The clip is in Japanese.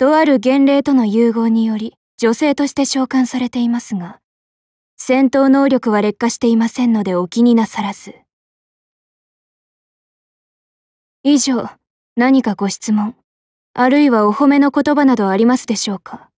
とある幻霊との融合により女性として召喚されていますが、戦闘能力は劣化していませんのでお気になさらず。以上、何かご質問、あるいはお褒めの言葉などありますでしょうか